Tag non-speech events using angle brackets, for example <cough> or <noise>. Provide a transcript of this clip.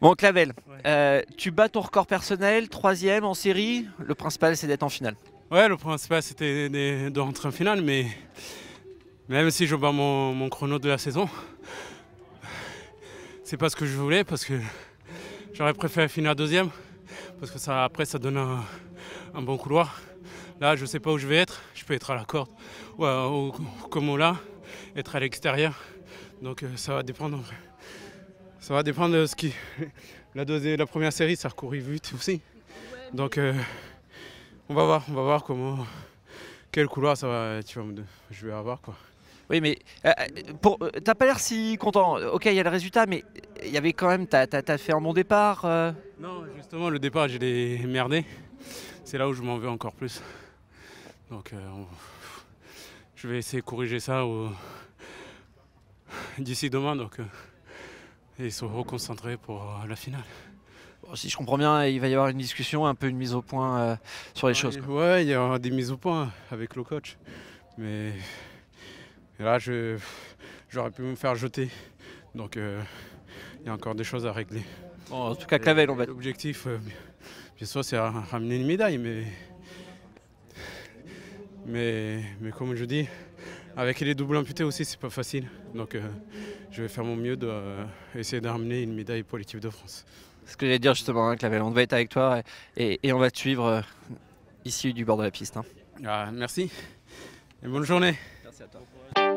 Bon, Clavel, euh, tu bats ton record personnel, troisième en série. Le principal, c'est d'être en finale. Ouais, le principal, c'était de en finale, mais même si je bats mon, chrono de la saison, c'est pas ce que je voulais parce que j'aurais préféré finir deuxième parce que ça, après, ça donne un, bon couloir. Là, je sais pas où je vais être. Je peux être à la corde ou, euh, ou comme on être à l'extérieur. Donc, euh, ça va dépendre. Ça va dépendre de ce qui. <laughs> La, deuxième, la première série, ça recourit vite aussi. Donc, euh, on va voir, on va voir comment. Quel couloir ça va, tu vois, je vais avoir quoi. Oui, mais euh, euh, t'as pas l'air si content. Ok, il y a le résultat, mais il y avait quand même, t'as as, fait un bon départ. Non, justement, le départ, je l'ai merdé. C'est là où je m'en veux encore plus. Donc, je vais essayer de corriger ça d'ici demain. Donc et ils sont reconcentrés pour euh, la finale. si je comprends bien, il va y avoir une discussion, un peu une mise au point euh, sur les choses. Quoi. Ouais, il y aura des mises au point avec le coach. Mais là, j'aurais pu me faire jeter. Donc euh, il y a encore des choses à régler. en tout cas, Clavel, on va. L'objectif, bien sûr, c'est ramener une médaille, mais. Mais, mais comme je dis, avec les doubles amputés aussi, c'est pas facile. Donc, je vais faire mon mieux d'essayer de, euh, essayer d'amener une médaille pour l'équipe de France. Ce que j'allais dire justement, que hein, Clavel, on va être avec toi et, on va te suivre euh, ici du bord de la piste. Hein. Ah, merci et bonne journée. Merci à toi.